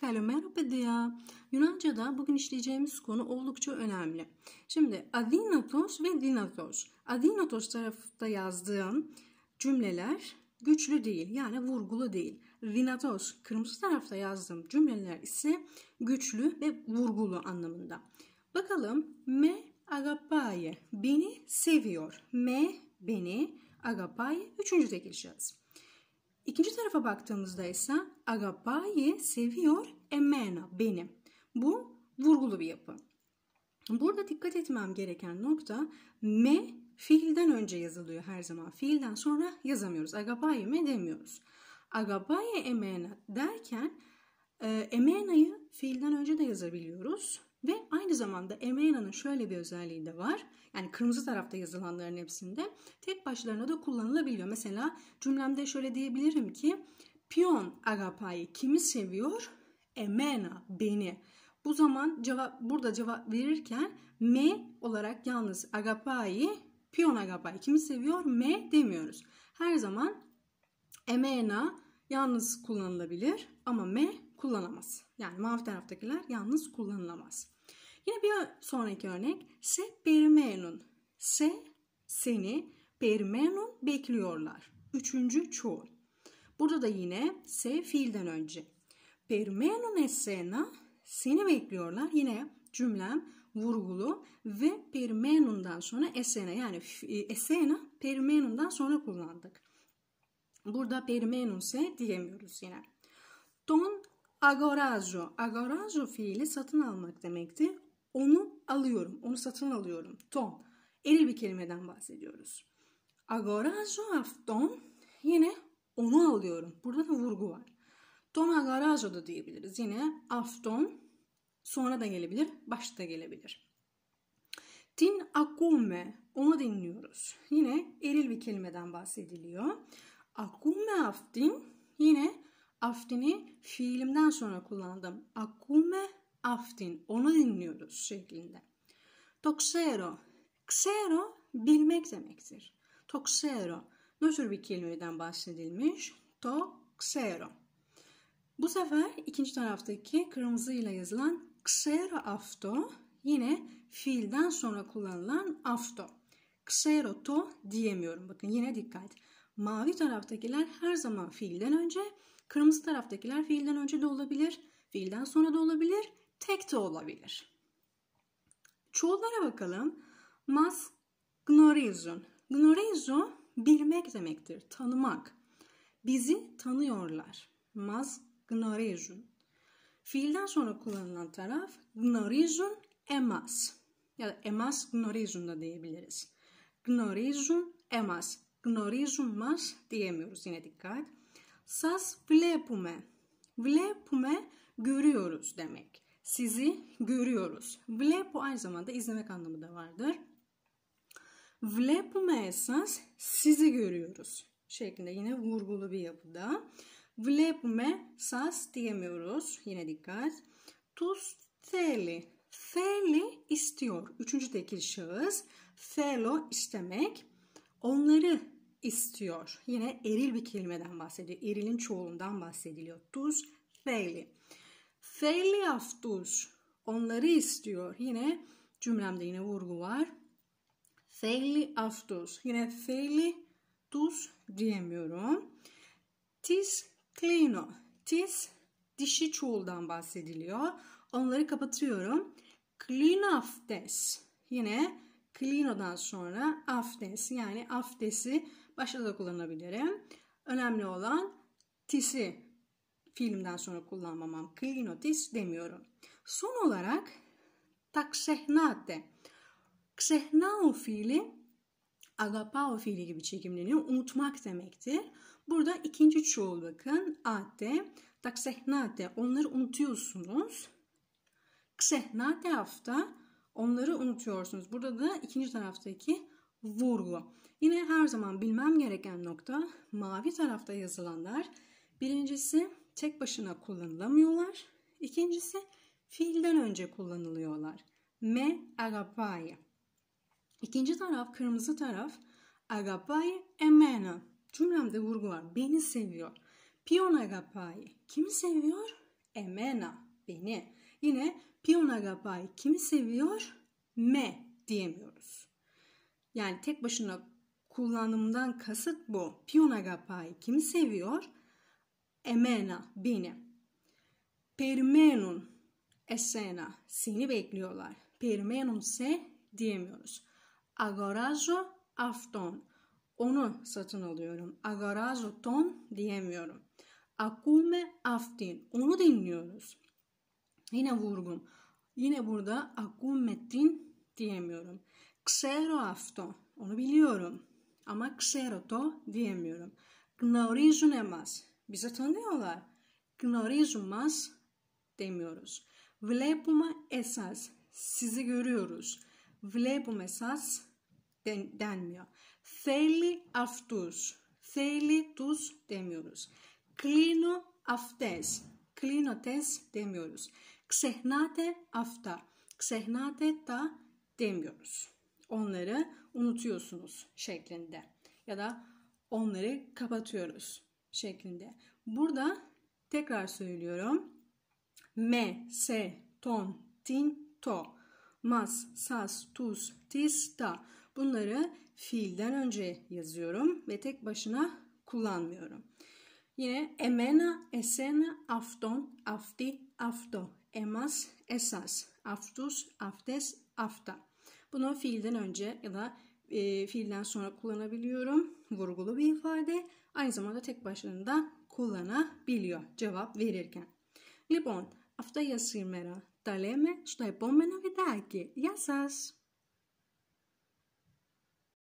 Καλημέρα παιδιά. Yunanca'da bugün işleyeceğimiz konu oldukça önemli. Şimdi adinatos ve dinatos. Adinatos tarafta yazdığım cümleler güçlü değil yani vurgulu değil. Dinatos kırmızı tarafta yazdığım cümleler ise güçlü ve vurgulu anlamında. Bakalım me agapaye beni seviyor. Me beni agapaye üçüncü tekil şahıs. İkinci tarafa baktığımızda ise agapaye seviyor emena beni. Bu vurgulu bir yapı. Burada dikkat etmem gereken nokta me fiilden önce yazılıyor her zaman. Fiilden sonra yazamıyoruz. Agapaye me demiyoruz. Agapaye emena derken e, emena'yı fiilden önce de yazabiliyoruz. Ve aynı zamanda Emeyana'nın şöyle bir özelliği de var. Yani kırmızı tarafta yazılanların hepsinde tek başlarına da kullanılabiliyor. Mesela cümlemde şöyle diyebilirim ki Piyon Agapay'ı kimi seviyor? Emena beni. Bu zaman cevap burada cevap verirken me olarak yalnız Agapay'ı Piyon agapayı kimi seviyor? Me demiyoruz. Her zaman Emena yalnız kullanılabilir ama me kullanamaz. Yani mavi taraftakiler yalnız kullanılamaz. Yine bir sonraki örnek. Se permenun. Se seni permenun bekliyorlar. Üçüncü çoğul. Burada da yine se fiilden önce. Permenun esena seni bekliyorlar. Yine cümlem vurgulu ve permenundan sonra esena yani esena permenundan sonra kullandık. Burada permenun se diyemiyoruz yine. Don Agorajo. Agorajo fiili satın almak demekti. Onu alıyorum. Onu satın alıyorum. Ton. Eril bir kelimeden bahsediyoruz. Agorajo afton. Yine onu alıyorum. Burada da vurgu var. Ton agorajo da diyebiliriz. Yine afton sonra da gelebilir, başta gelebilir. Tin akume. Onu dinliyoruz. Yine eril bir kelimeden bahsediliyor. Akume aftin. Yine Aftin'i fiilimden sonra kullandım. Akume aftin. Onu dinliyoruz şeklinde. Toksero. Xero bilmek demektir. Toksero. Ne tür bir kelimeden bahsedilmiş? Toksero. Bu sefer ikinci taraftaki kırmızıyla yazılan ksero afto yine fiilden sonra kullanılan afto. Ksero to diyemiyorum. Bakın yine dikkat. Mavi taraftakiler her zaman fiilden önce, Kırmızı taraftakiler fiilden önce de olabilir, fiilden sonra da olabilir, tek de olabilir. Çoğullara bakalım. Mas gnorizun. Gnorizu bilmek demektir, tanımak. Bizi tanıyorlar. Mas gnorizun. Fiilden sonra kullanılan taraf gnorizun emas. Ya da emas gnorizun da diyebiliriz. Gnorizun emas. Gnorizun mas diyemiyoruz yine dikkat. Sas βλέπουμε. Βλέπουμε görüyoruz demek. Sizi görüyoruz. Βλέπω aynı zamanda izlemek anlamı da vardır. Βλέπουμε esas sizi görüyoruz şeklinde yine vurgulu bir yapıda. Βλέπουμε σας diyemiyoruz. Yine dikkat. Τους θέλει. Θέλει istiyor. Üçüncü tekil şahıs. Θέλω istemek. Onları istiyor. Yine eril bir kelimeden bahsediyor. Erilin çoğulundan bahsediliyor. Tuz, feyli. Feyli aftuz. Onları istiyor. Yine cümlemde yine vurgu var. Feyli aftuz. Yine feyli tuz diyemiyorum. Tis klino. Tis dişi çoğuldan bahsediliyor. Onları kapatıyorum. Klinaftes. Yine klinodan sonra aftes yani aftesi Başta da kullanabilirim. Önemli olan tisi filmden sonra kullanmamam. Klinotis demiyorum. Son olarak taksehnate. Ksehnao fiili agapao fiili gibi çekimleniyor. Unutmak demektir. Burada ikinci çoğul bakın. Ate, taksehnate. Onları unutuyorsunuz. Ksehnate hafta. Onları unutuyorsunuz. Burada da ikinci taraftaki vurgu. Yine her zaman bilmem gereken nokta mavi tarafta yazılanlar. Birincisi tek başına kullanılamıyorlar. İkincisi fiilden önce kullanılıyorlar. Me agapaye. İkinci taraf kırmızı taraf agapaye emena. Cümlemde vurgu var. Beni seviyor. Pion agapaye. Kimi seviyor? Emena. Beni. Yine pion agapaye. Kimi seviyor? Me diyemiyoruz. Yani tek başına kullanımdan kasıt bu. Piyon agapai kimi seviyor? Emena, beni. Permenun esena, seni bekliyorlar. Permenun se diyemiyoruz. Agorazo afton, onu satın alıyorum. Agorazo ton diyemiyorum. Akume aftin, onu dinliyoruz. Yine vurgum. Yine burada akummetin Ξέρω αυτό. ονομιλίωρο biliyorum. ξέρω το diyemiyorum. Γνωρίζουν εμάς. το όλα. Γνωρίζουν μας demiyoruz. Βλέπουμε εσάς. Sizi Βλέπουμε εσάς den, Θέλει αυτούς. Θέλει τους demiyoruz. Κλείνω αυτές. Κλείνω τες demiyoruz. Ξεχνάτε αυτά. Ξεχνάτε τα demiyoruz. Onları unutuyorsunuz şeklinde ya da onları kapatıyoruz şeklinde. Burada tekrar söylüyorum. Me, se, ton, tin, to. Mas, sas, tuz, tis, ta. Bunları fiilden önce yazıyorum ve tek başına kullanmıyorum. Yine emena, esena, afton, afti, afto. Emas, esas, aftus, aftes, afta. Bunu fiilden önce ya da e, fiilden sonra kullanabiliyorum. Vurgulu bir ifade. Aynı zamanda tek başlarında kullanabiliyor cevap verirken. Λοιπόν, αυτά για σήμερα. Τα λέμε στο επόμενο βιντεάκι. Γεια σας!